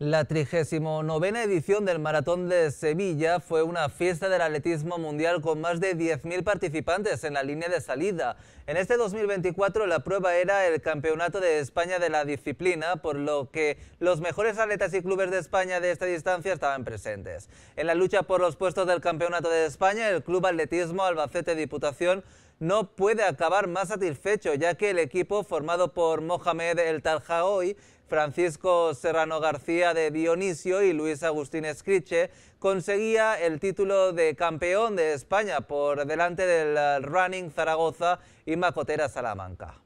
La 39 edición del Maratón de Sevilla fue una fiesta del atletismo mundial con más de 10.000 participantes en la línea de salida. En este 2024 la prueba era el Campeonato de España de la disciplina, por lo que los mejores atletas y clubes de España de esta distancia estaban presentes. En la lucha por los puestos del Campeonato de España, el Club Atletismo Albacete Diputación no puede acabar más satisfecho, ya que el equipo formado por Mohamed El Taljaoy, Francisco Serrano García de Dionisio y Luis Agustín Escriche conseguía el título de campeón de España por delante del Running Zaragoza y Macotera Salamanca.